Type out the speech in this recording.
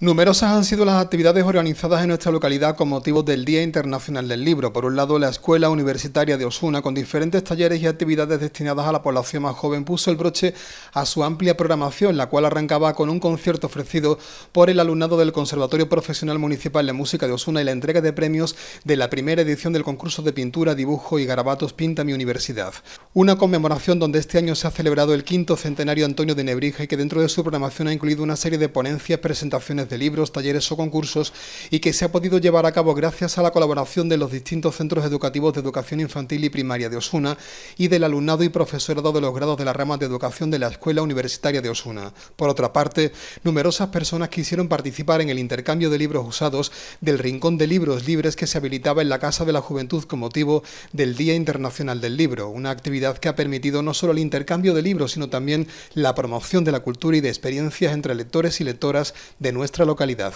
Numerosas han sido las actividades organizadas en nuestra localidad con motivo del Día Internacional del Libro. Por un lado, la Escuela Universitaria de Osuna, con diferentes talleres y actividades destinadas a la población más joven, puso el broche a su amplia programación, la cual arrancaba con un concierto ofrecido por el alumnado del Conservatorio Profesional Municipal de Música de Osuna y la entrega de premios de la primera edición del concurso de pintura, dibujo y garabatos Pinta mi Universidad. Una conmemoración donde este año se ha celebrado el quinto centenario Antonio de Nebrija y que dentro de su programación ha incluido una serie de ponencias, presentaciones de libros, talleres o concursos y que se ha podido llevar a cabo gracias a la colaboración de los distintos centros educativos de educación infantil y primaria de Osuna y del alumnado y profesorado de los grados de la rama de educación de la Escuela Universitaria de Osuna. Por otra parte, numerosas personas quisieron participar en el intercambio de libros usados del Rincón de Libros Libres que se habilitaba en la Casa de la Juventud con motivo del Día Internacional del Libro, una actividad que ha permitido no solo el intercambio de libros, sino también la promoción de la cultura y de experiencias entre lectores y lectoras de nuestra localidad.